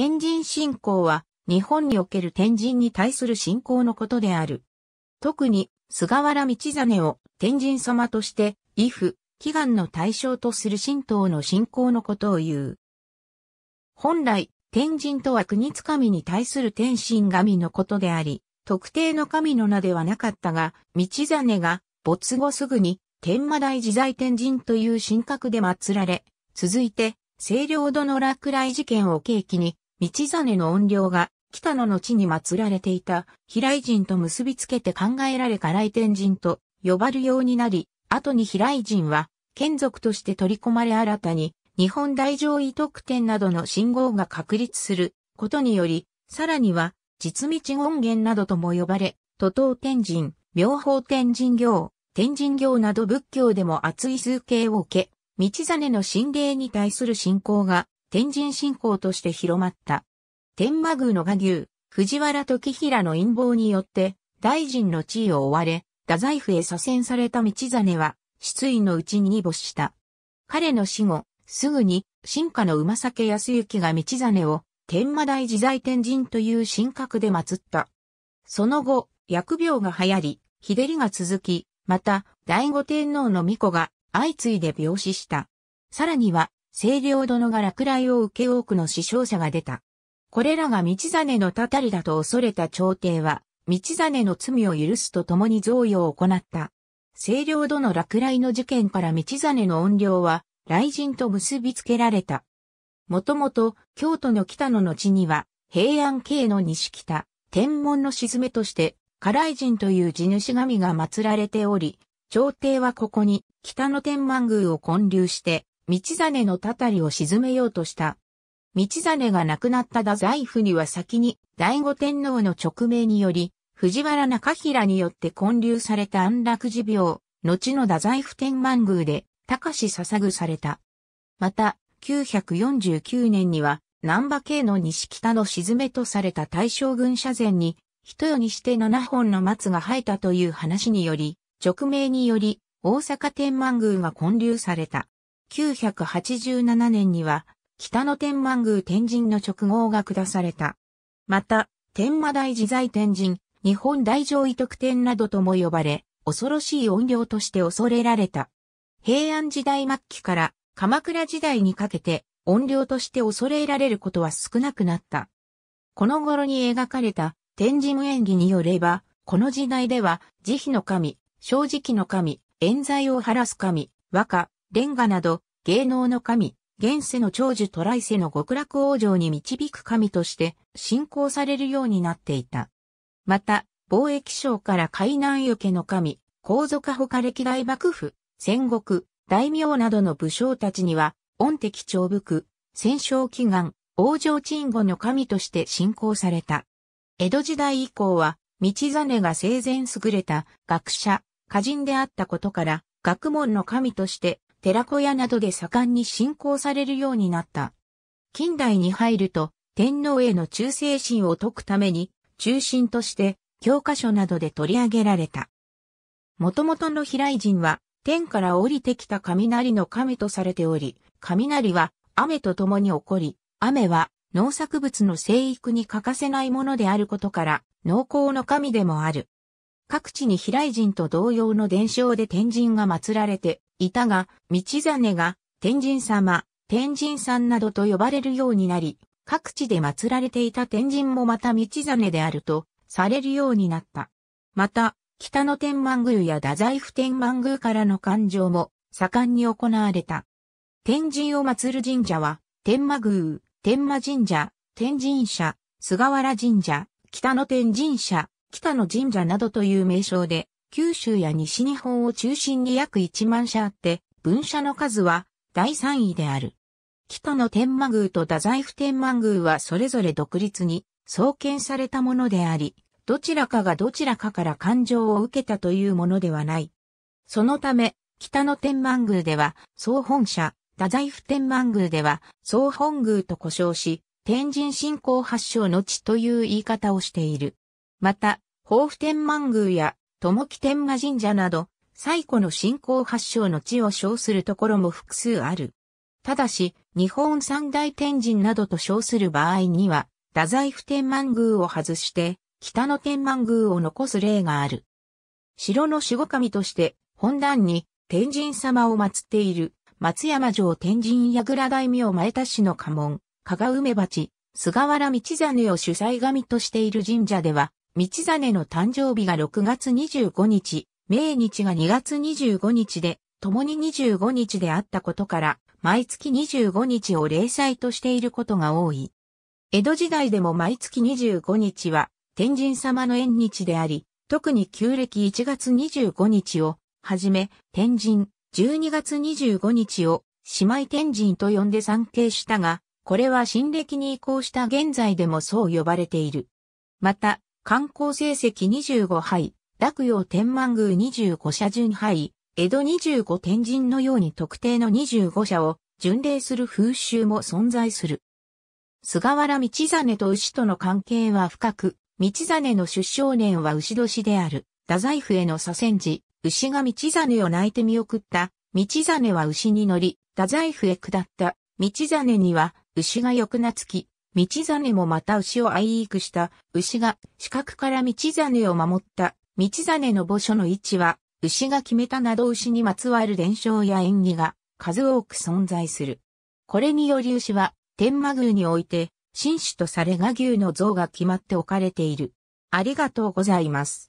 天神信仰は、日本における天神に対する信仰のことである。特に、菅原道真を天神様として、威風、祈願の対象とする神道の信仰のことを言う。本来、天神とは国津神に対する天神神のことであり、特定の神の名ではなかったが、道真が没後すぐに天馬大自在天神という神格で祀られ、続いて、清涼度の落雷事件を契機に、道真の怨霊が北野の地に祀られていた平井人と結びつけて考えられ辛ら来天神と呼ばるようになり、後に平井人は眷族として取り込まれ新たに日本大乗位特典などの信号が確立することにより、さらには実道権源などとも呼ばれ、徒党天神、妙法天神行、天神行など仏教でも厚い数形を受け、道真の神霊に対する信仰が天神信仰として広まった。天満宮の賀牛、藤原時平の陰謀によって、大臣の地位を追われ、太宰府へ左遷された道真は、失意のうちに没した。彼の死後、すぐに、進化の馬酒康之が道真を、天馬大自在天神という神格で祀った。その後、疫病が流行り、日照りが続き、また、醍醐天皇の巫女が相次いで病死した。さらには、清涼殿が落雷を受け多くの死傷者が出た。これらが道真のたたりだと恐れた朝廷は、道真の罪を許すとともに贈与を行った。清涼殿落雷の事件から道真の怨霊は、雷神と結びつけられた。もともと、京都の北野の地には、平安京の西北、天文の沈めとして、家雷神という地主神が祀られており、朝廷はここに北の天満宮を建立して、道真のたたりを沈めようとした。道真が亡くなった太宰府には先に醍醐天皇の勅命により、藤原中平によって建立された安楽寺病、後の太宰府天満宮で、高志捧ぐされた。また、949年には、南波系の西北の沈めとされた大将軍社前に、一夜にして七本の松が生えたという話により、直命により、大阪天満宮が建立された。1987年には、北野天満宮天神の直号が下された。また、天満大自在天神、日本大上位特典などとも呼ばれ、恐ろしい怨霊として恐れられた。平安時代末期から鎌倉時代にかけて怨霊として恐れられることは少なくなった。この頃に描かれた天神演技によれば、この時代では慈悲の神、正直の神、冤罪を晴らす神、和歌、レンガなど、芸能の神、現世の長寿トライ世の極楽往生に導く神として信仰されるようになっていた。また、貿易省から海南よけの神、皇族他歴代幕府、戦国、大名などの武将たちには、恩敵長伏、戦勝祈願、王城鎮護の神として信仰された。江戸時代以降は、道真が生前優れた学者、歌人であったことから、学問の神として寺子屋などで盛んに信仰されるようになった。近代に入ると、天皇への忠誠心を説くために、中心として、教科書などで取り上げられた。元々の平井人は、天から降りてきた雷の神とされており、雷は雨と共に起こり、雨は農作物の生育に欠かせないものであることから、農耕の神でもある。各地に平井人と同様の伝承で天神が祀られていたが、道真が、天神様、天神さんなどと呼ばれるようになり、各地で祀られていた天神もまた道真であると、されるようになった。また、北の天満宮や太宰府天満宮からの勘定も、盛んに行われた。天神を祀る神社は、天満宮、天満神社、天神社、菅原神社、北の天神社、北の神社などという名称で、九州や西日本を中心に約1万社あって、分社の数は第3位である。北野の天満宮と太宰府天満宮はそれぞれ独立に創建されたものであり、どちらかがどちらかから感情を受けたというものではない。そのため、北の天満宮では総本社、太宰府天満宮では総本宮と呼称し、天神信仰発祥の地という言い方をしている。また、豊府天満宮や友木天満神社など、最古の信仰発祥の地を称するところも複数ある。ただし、日本三大天神などと称する場合には、太宰府天満宮を外して、北の天満宮を残す例がある。城の守護神として、本段に天神様を祀っている、松山城天神櫓大名前田市の家紋、加賀梅鉢、菅原道真を主催神としている神社では、道真の誕生日が6月25日、命日が2月25日で、共に25日であったことから、毎月25日を例祭としていることが多い。江戸時代でも毎月25日は、天神様の縁日であり、特に旧暦1月25日を、はじめ、天神、12月25日を、姉妹天神と呼んで参詣したが、これは新暦に移行した現在でもそう呼ばれている。また、観光成績25杯、落葉天満宮25社順杯、江戸25天神のように特定の25社を巡礼する風習も存在する。菅原道真と牛との関係は深く、道真の出生年は牛年である、太宰府への左遷時、牛が道真を泣いて見送った、道真は牛に乗り、太宰府へ下った、道真には牛が翌夏き、道真もまた牛を愛育した牛が四角から道真を守った道真の墓所の位置は牛が決めたなど牛にまつわる伝承や演技が数多く存在する。これにより牛は天魔宮において新種とされが牛の像が決まって置かれている。ありがとうございます。